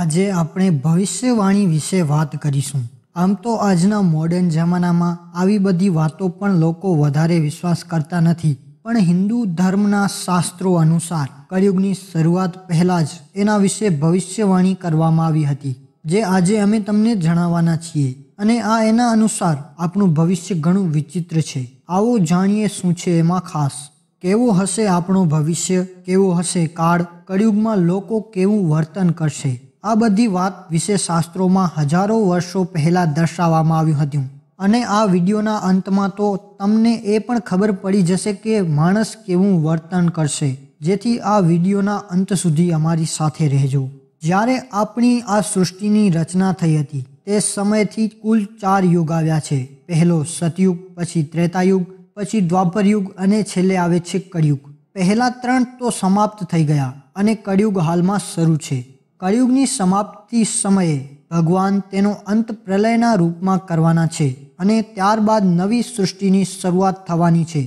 આજે આપણે ભવિષ્યવાણી વિશે વાત કરીશું આમ તો આજના મોડર્ન જમાનામાં આવી બધી વાતો પણ લોકો વધારે વિશ્વાસ કરતા નથી પણ હિન્દુ ધર્મના શાસ્ત્રો અનુસાર કળિયુગની શરૂઆત પહેલાં જ એના વિશે ભવિષ્યવાણી કરવામાં આવી હતી જે આજે અમે તમને જણાવવાના છીએ અને આ એના અનુસાર આપણું ભવિષ્ય ઘણું વિચિત્ર છે આવો જાણીએ શું છે એમાં ખાસ કેવું હશે આપણું ભવિષ્ય કેવું હશે કાળ કળિયુગમાં લોકો કેવું વર્તન કરશે આ બધી વાત વિશે શાસ્ત્રોમાં હજારો વર્ષો પહેલાં દર્શાવવામાં આવ્યું હતું અને આ વિડીયોના અંતમાં તો તમને એ પણ ખબર પડી જશે કે માણસ કેવું વર્તન કરશે જેથી આ વિડીયોના અંત સુધી અમારી સાથે રહેજો જ્યારે આપણી આ સૃષ્ટિની રચના થઈ હતી તે સમયથી કુલ ચાર યુગ આવ્યા છે પહેલો સતયુગ પછી ત્રેતાયુગ પછી દ્વાપરયુગ અને છેલ્લે આવે છે કળિયુગ પહેલા ત્રણ તો સમાપ્ત થઈ ગયા અને કળિયુગ હાલમાં શરૂ છે કળિયુગની સમાપ્તિ સમયે ભગવાન તેનો અંત પ્રલયના રૂપમાં કરવાના છે અને ત્યારબાદ નવી સૃષ્ટિની શરૂઆત થવાની છે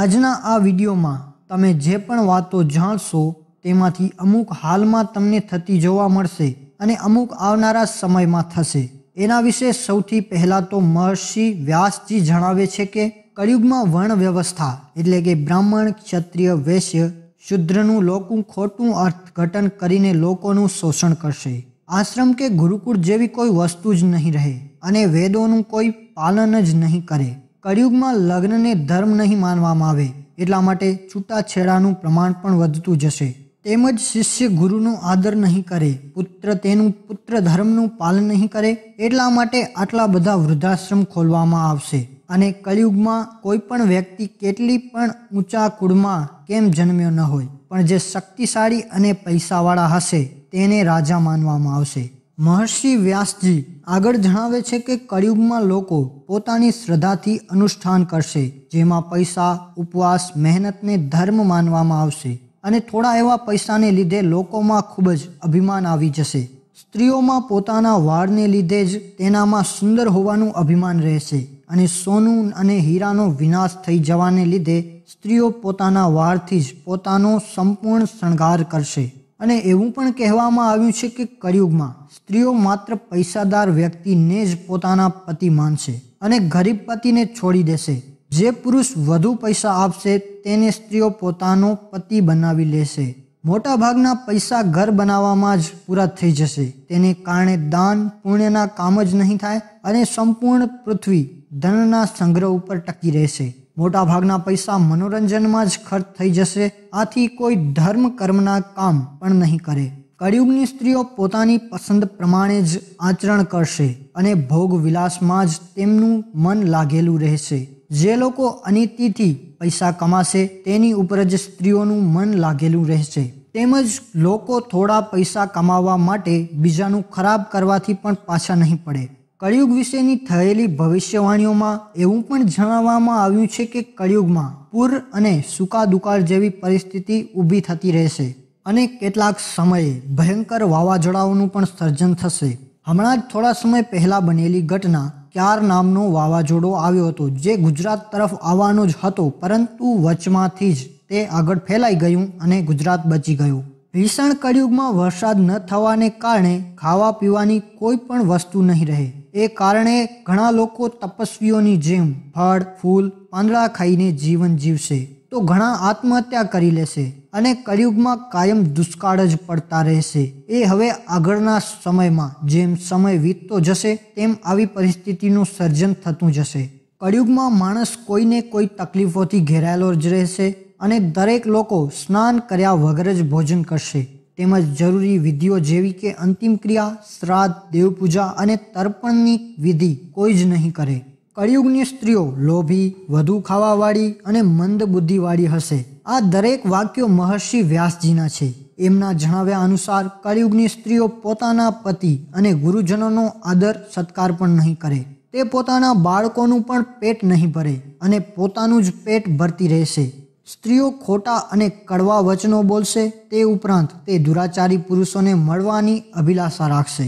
આજના આ વિડીયોમાં તમે જે પણ વાતો જાણશો તેમાંથી અમુક હાલમાં તમને થતી જોવા મળશે અને અમુક આવનારા સમયમાં થશે એના વિશે સૌથી પહેલાં તો મહર્ષિ વ્યાસજી જણાવે છે કે કળિયુગમાં વર્ણ વ્યવસ્થા એટલે કે બ્રાહ્મણ ક્ષત્રિય વૈશ્ય શુદ્રનું લોકો ખોટું અર્થઘટન કરીને લોકોનું શોષણ કરશે આશ્રમ કે ગુરુકુળ જેવી કોઈ વસ્તુ જ નહીં રહે અને વેદોનું કોઈ પાલન જ નહીં કરે કળિયુગમાં લગ્નને ધર્મ નહીં માનવામાં આવે એટલા માટે છૂટાછેડાનું પ્રમાણ પણ વધતું જશે તેમજ શિષ્ય ગુરુનો આદર નહીં કરે પુત્ર તેનું પુત્ર ધર્મનું પાલન નહીં કરે એટલા માટે આટલા બધા વૃદ્ધાશ્રમ ખોલવામાં આવશે અને કળિયુગમાં કોઈ પણ વ્યક્તિ કેટલી પણ ઊંચા કુળમાં કેમ જન્મ્યો ન હોય પણ જે શક્તિશાળી અને પૈસાવાળા હશે તેને રાજા માનવામાં આવશે મહર્ષિ વ્યાસજી આગળ જણાવે છે કે કળિયુગમાં લોકો પોતાની શ્રદ્ધાથી અનુષ્ઠાન કરશે જેમાં પૈસા ઉપવાસ મહેનતને ધર્મ માનવામાં આવશે અને થોડા એવા પૈસાને લીધે લોકોમાં ખૂબ જ અભિમાન આવી જશે સ્ત્રીઓમાં પોતાના વાળને લીધે જ તેનામાં સુંદર હોવાનું અભિમાન રહેશે અને સોનું અને હીરાનો વિનાશ થઈ જવાને લીધે સ્ત્રીઓ પોતાના વારથી જ પોતાનો સંપૂર્ણ શણગાર કરશે અને એવું પણ કહેવામાં આવ્યું છે કે કળિયુગમાં સ્ત્રીઓ માત્ર પૈસાદાર વ્યક્તિને જ પોતાના પતિ માનશે અને ગરીબ પતિને છોડી દેશે જે પુરુષ વધુ પૈસા આપશે તેને સ્ત્રીઓ પોતાનો પતિ બનાવી લેશે મોટાભાગના પૈસા ઘર બનાવવામાં જ પૂરા થઈ જશે તેને કારણે દાન પુણ્યના કામ જ નહીં થાય અને સંપૂર્ણ પૃથ્વી ધનના સંગ્રહ ઉપર ટકી રહેશે મોટાભાગના પૈસા મનોરંજનમાં જ ખર્ચ થઈ જશે આથી કોઈ ધર્મ કર્મના કામ પણ નહીં કરે કળિયુગની સ્ત્રીઓ પોતાની પસંદ પ્રમાણે જ આચરણ કરશે અને ભોગ વિલાસમાં જ તેમનું મન લાગેલું રહેશે જે લોકો અનિતિથી પૈસા કમાશે તેની ઉપર જ સ્ત્રીઓનું મન લાગેલું રહેશે તેમજ લોકો થોડા પૈસા કમાવા માટે બીજાનું ખરાબ કરવાથી પણ પાછા નહીં પડે કળિયુગ વિશેની થયેલી ભવિષ્યવાણીઓમાં એવું પણ જણાવવામાં આવ્યું છે કે કળિયુગમાં પૂર અને સુકા દુકાળ જેવી પરિસ્થિતિ ઊભી થતી રહેશે અને કેટલાક સમયે ભયંકર વાવાઝોડાઓનું પણ સર્જન થશે હમણાં જ થોડા સમય પહેલાં બનેલી ઘટના ક્યાર નામનો વાવાઝોડો આવ્યો હતો જે ગુજરાત તરફ આવવાનો જ હતો પરંતુ વચમાંથી જ તે આગળ ફેલાઈ ગયું અને ગુજરાત બચી ગયું ભીષણ કળિયુગમાં વરસાદ ન થવાને કારણે ખાવા પીવાની કોઈ પણ વસ્તુ નહીં રહે એ કારણે ઘણા લોકો તપસ્વીઓની જેમ ફળ ફૂલ પાંદડા ખાઈને જીવન જીવશે તો ઘણા આત્મહત્યા કરી લેશે અને કળિયુગમાં કાયમ દુષ્કાળ જ પડતા રહેશે એ હવે આગળના સમયમાં જેમ સમય વીતતો જશે તેમ આવી પરિસ્થિતિનું સર્જન થતું જશે કળિયુગમાં માણસ કોઈને કોઈ તકલીફોથી ઘેરાયેલો જ રહેશે અને દરેક લોકો સ્નાન કર્યા વગર જ ભોજન કરશે તેમજ જરૂરી વિધિઓ જેવી કે અંતિમ ક્રિયા શ્રાદ્ધ દેવપૂજા અને તર્પણની વિધિ કોઈ જ નહીં કરે કળિયુગની સ્ત્રીઓ લોભી વધુ ખાવાવાળી અને મંદ બુદ્ધિવાળી હશે આ દરેક વાક્યો મહર્ષિ વ્યાસજીના છે એમના જણાવ્યા અનુસાર કળિયુગની સ્ત્રીઓ પોતાના પતિ અને ગુરુજનોનો આદર સત્કાર પણ નહીં કરે તે પોતાના બાળકોનું પણ પેટ નહીં ભરે અને પોતાનું જ પેટ ભરતી રહેશે સ્ત્રીઓ ખોટા અને કડવા વચનો બોલશે તે ઉપરાંત તે દુરાચારી પુરુષોને મળવાની અભિલાષા રાખશે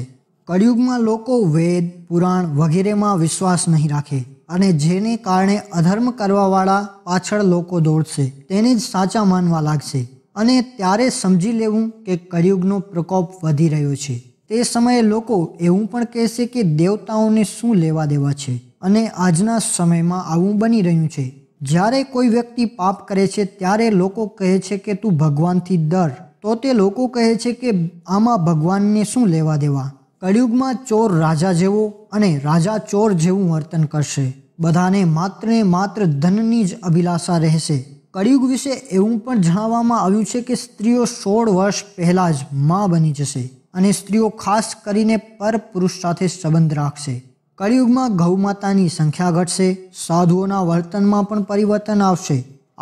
કળિયુગમાં લોકો વેદ પુરાણ વગેરેમાં વિશ્વાસ નહીં રાખે અને જેને કારણે અધર્મ કરવાવાળા પાછળ લોકો દોડશે તેને જ સાચા માનવા લાગશે અને ત્યારે સમજી લેવું કે કળિયુગનો પ્રકોપ વધી રહ્યો છે તે સમયે લોકો એવું પણ કહેશે કે દેવતાઓને શું લેવા દેવા છે અને આજના સમયમાં આવું બની રહ્યું છે જ્યારે કોઈ વ્યક્તિ પાપ કરે છે ત્યારે લોકો કહે છે કે તું ભગવાનથી ડર તો તે લોકો કહે છે કે આમાં ભગવાનને શું લેવા દેવા કળિયુગમાં ચોર રાજા જેવો અને રાજા ચોર જેવું વર્તન કરશે બધાને માત્ર ને માત્ર ધનની જ અભિલાષા રહેશે કળિયુગ વિશે એવું પણ જણાવવામાં આવ્યું છે કે સ્ત્રીઓ સોળ વર્ષ પહેલાં જ મા બની જશે અને સ્ત્રીઓ ખાસ કરીને પર પુરુષ સાથે સંબંધ રાખશે કળિયુગમાં ગૌમાતાની સંખ્યા ઘટશે સાધુઓના વર્તનમાં પણ પરિવર્તન આવશે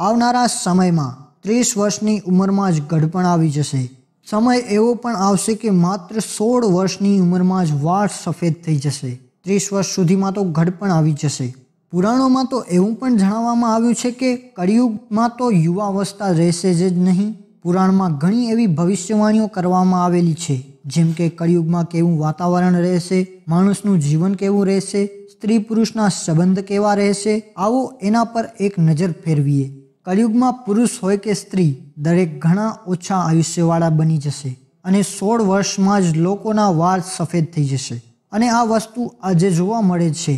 આવનારા સમયમાં ત્રીસ વર્ષની ઉંમરમાં જ ગઢપણ આવી જશે સમય એવો પણ આવશે કે માત્ર સોળ વર્ષની ઉંમરમાં જ વાળ સફેદ થઈ જશે ત્રીસ વર્ષ સુધીમાં તો ઘડપણ આવી જશે પુરાણોમાં તો એવું પણ જણાવવામાં આવ્યું છે કે કળિયુગમાં તો યુવાવસ્થા રહેશે જ નહીં પુરાણમાં ઘણી એવી ભવિષ્યવાણીઓ કરવામાં આવેલી છે જેમ કે કળિયુગમાં કેવું વાતાવરણ રહેશે માણસનું જીવન કેવું રહેશે સ્ત્રી પુરુષના સંબંધ કેવા રહેશે આવો એના પર એક નજર ફેરવીએ કળિયુગમાં પુરુષ હોય કે સ્ત્રી દરેક ઘણા ઓછા આયુષ્યવાળા બની જશે અને સોળ વર્ષમાં જ લોકોના વાળ સફેદ થઈ જશે અને આ વસ્તુ આજે જોવા મળે છે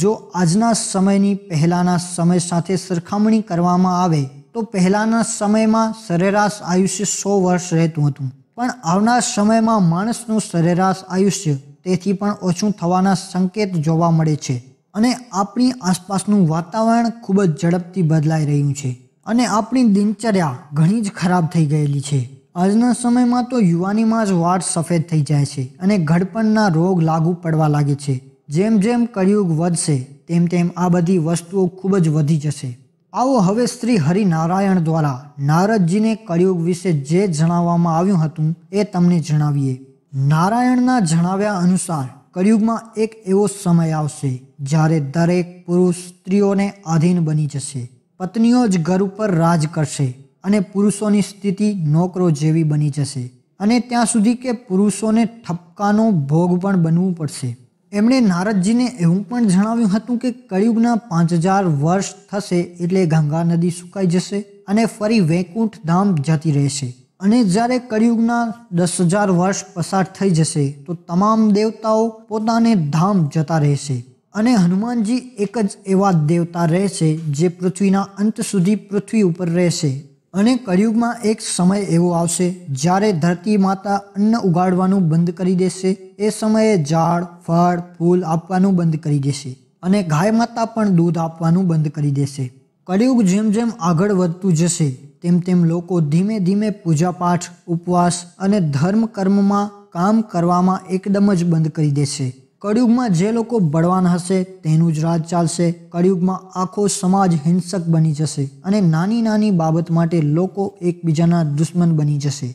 જો આજના સમયની પહેલાંના સમય સાથે સરખામણી કરવામાં આવે તો પહેલાંના સમયમાં સરેરાશ આયુષ્ય સો વર્ષ રહેતું હતું પણ આવનાર સમયમાં માણસનું સરેરાશ આયુષ્ય તેથી પણ ઓછું થવાના સંકેત જોવા મળે છે અને આપણી આસપાસનું વાતાવરણ ખૂબ જ ઝડપથી બદલાઈ રહ્યું છે અને આપણી દિનચર્યા ઘણી જ ખરાબ થઈ ગયેલી છે આજના સમયમાં તો યુવાનીમાં જ વાળ સફેદ થઈ જાય છે અને ઘડપણના રોગ લાગુ પડવા લાગે છે જેમ જેમ કળિયુગ વધશે તેમ તેમ આ બધી વસ્તુઓ ખૂબ જ વધી જશે આવો હવે શ્રી હરિનારાયણ દ્વારા નારદજીને કળિયુગ વિશે જે જણાવવામાં આવ્યું હતું એ તમને જણાવીએ નારાયણના જણાવ્યા અનુસાર કળિયુગમાં એક એવો સમય આવશે જ્યારે દરેક પુરુષ સ્ત્રીઓને આધીન બની જશે પત્નીઓ જ ઘર ઉપર રાજ કરશે અને પુરુષોની સ્થિતિ નોકરો જેવી બની જશે અને ત્યાં સુધી કે પુરુષોને ઠપકાનો ભોગ પણ બનવું પડશે એમણે નારદજીને એવું પણ જણાવ્યું હતું કે કળિયુગના પાંચ હજાર વર્ષ થશે એટલે ગંગા નદી સુકાઈ જશે અને ફરી વૈકુંઠ ધામ જતી રહેશે અને જ્યારે કળિયુગના દસ હજાર વર્ષ પસાર થઈ જશે તો તમામ દેવતાઓ પોતાને ધામ જતા રહેશે અને હનુમાનજી એક જ એવા દેવતા રહેશે જે પૃથ્વીના અંત સુધી પૃથ્વી ઉપર રહેશે અને કળિયુગમાં એક સમય એવો આવશે જ્યારે ધરતી માતા અન્ન ઉગાડવાનું બંધ કરી દેશે એ સમયે ઝાડ ફળ ફૂલ આપવાનું બંધ કરી દેશે અને ગાય માતા પણ દૂધ આપવાનું બંધ કરી દેશે કળિયુગ જેમ જેમ આગળ વધતું જશે તેમ તેમ લોકો ધીમે ધીમે પૂજાપાઠ ઉપવાસ અને ધર્મ કર્મમાં કામ કરવામાં એકદમ જ બંધ કરી દેશે કળિયુગમાં જે લોકો બળવાન હશે તેનું જ રાજ ચાલશે કળિયુગમાં આખો સમાજ હિંસક બની જશે અને નાની નાની બાબત માટે લોકો એકબીજાના દુશ્મન બની જશે